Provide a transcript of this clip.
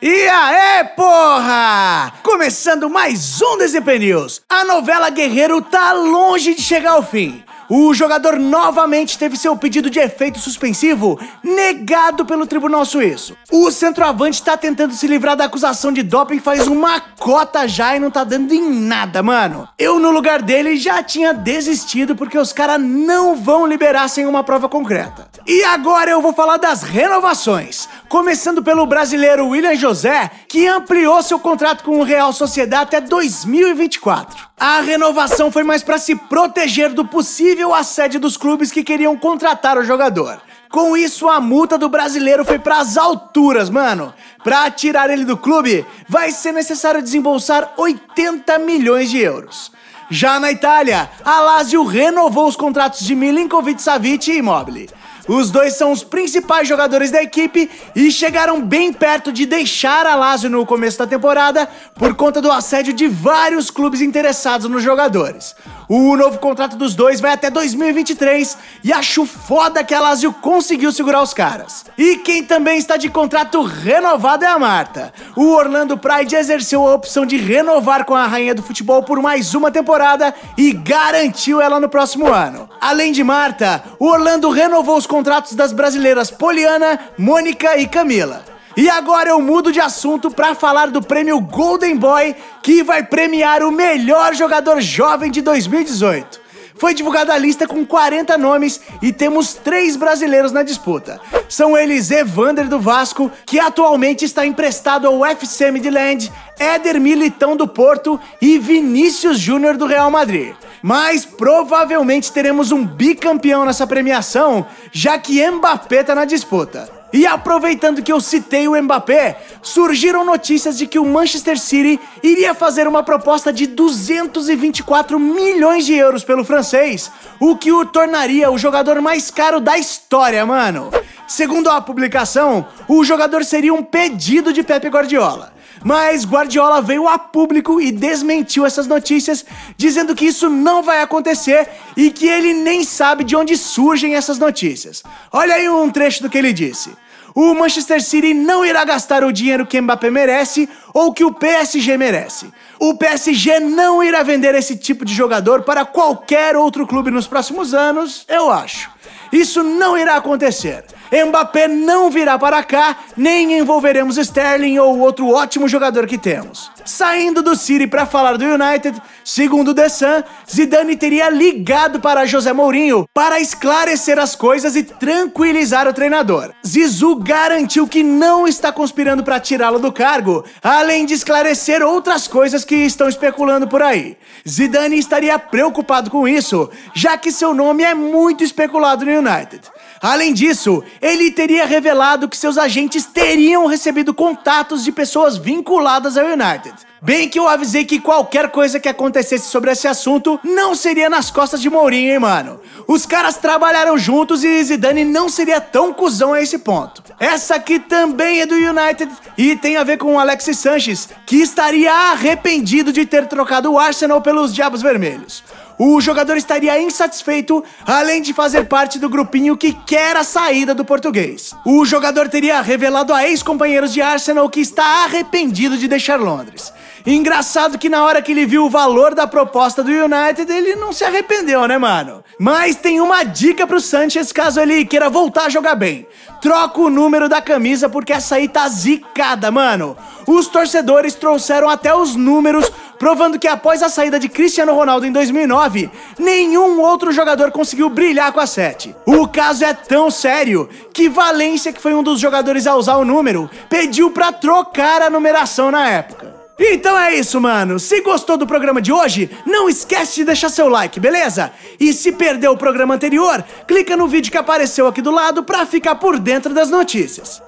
E aí, porra! Começando mais um desempenho. News. A novela Guerreiro tá longe de chegar ao fim o jogador novamente teve seu pedido de efeito suspensivo negado pelo tribunal suíço. O centroavante tá tentando se livrar da acusação de doping faz uma cota já e não tá dando em nada, mano. Eu, no lugar dele, já tinha desistido porque os caras não vão liberar sem uma prova concreta. E agora eu vou falar das renovações, começando pelo brasileiro William José, que ampliou seu contrato com o Real Sociedade até 2024. A renovação foi mais para se proteger do possível possível assédio dos clubes que queriam contratar o jogador. Com isso, a multa do brasileiro foi para as alturas, mano. Para tirar ele do clube, vai ser necessário desembolsar 80 milhões de euros. Já na Itália, a Lazio renovou os contratos de Milinkovic-Savic e Immobile. Os dois são os principais jogadores da equipe e chegaram bem perto de deixar a Lazio no começo da temporada por conta do assédio de vários clubes interessados nos jogadores. O novo contrato dos dois vai até 2023 e acho foda que a Lazio conseguiu segurar os caras. E quem também está de contrato renovado é a Marta. O Orlando Pride exerceu a opção de renovar com a rainha do futebol por mais uma temporada e garantiu ela no próximo ano. Além de Marta, o Orlando renovou os contratos das brasileiras Poliana, Mônica e Camila. E agora eu mudo de assunto para falar do prêmio Golden Boy, que vai premiar o melhor jogador jovem de 2018. Foi divulgada a lista com 40 nomes e temos três brasileiros na disputa. São eles Evander do Vasco, que atualmente está emprestado ao FC Midland, Éder Militão do Porto e Vinícius Júnior do Real Madrid. Mas provavelmente teremos um bicampeão nessa premiação, já que Mbappé tá na disputa. E aproveitando que eu citei o Mbappé, surgiram notícias de que o Manchester City iria fazer uma proposta de 224 milhões de euros pelo francês, o que o tornaria o jogador mais caro da história, mano. Segundo a publicação, o jogador seria um pedido de Pepe Guardiola. Mas Guardiola veio a público e desmentiu essas notícias, dizendo que isso não vai acontecer e que ele nem sabe de onde surgem essas notícias. Olha aí um trecho do que ele disse. O Manchester City não irá gastar o dinheiro que Mbappé merece ou que o PSG merece. O PSG não irá vender esse tipo de jogador para qualquer outro clube nos próximos anos, eu acho. Isso não irá acontecer. Mbappé não virá para cá, nem envolveremos Sterling ou outro ótimo jogador que temos. Saindo do City para falar do United, segundo The Sun, Zidane teria ligado para José Mourinho para esclarecer as coisas e tranquilizar o treinador. Zizou garantiu que não está conspirando para tirá-lo do cargo, além de esclarecer outras coisas que estão especulando por aí. Zidane estaria preocupado com isso, já que seu nome é muito especulado no United. Além disso, ele teria revelado que seus agentes teriam recebido contatos de pessoas vinculadas ao United. Bem que eu avisei que qualquer coisa que acontecesse sobre esse assunto não seria nas costas de Mourinho, hein, mano? Os caras trabalharam juntos e Zidane não seria tão cuzão a esse ponto. Essa aqui também é do United e tem a ver com o Alexis Sanches, que estaria arrependido de ter trocado o Arsenal pelos Diabos Vermelhos o jogador estaria insatisfeito, além de fazer parte do grupinho que quer a saída do português. O jogador teria revelado a ex-companheiros de Arsenal que está arrependido de deixar Londres engraçado que na hora que ele viu o valor da proposta do United, ele não se arrependeu, né, mano? Mas tem uma dica pro Sanchez caso ele queira voltar a jogar bem. Troca o número da camisa porque essa aí tá zicada, mano. Os torcedores trouxeram até os números provando que após a saída de Cristiano Ronaldo em 2009, nenhum outro jogador conseguiu brilhar com a 7. O caso é tão sério que Valência, que foi um dos jogadores a usar o número, pediu para trocar a numeração na época. Então é isso, mano. Se gostou do programa de hoje, não esquece de deixar seu like, beleza? E se perdeu o programa anterior, clica no vídeo que apareceu aqui do lado pra ficar por dentro das notícias.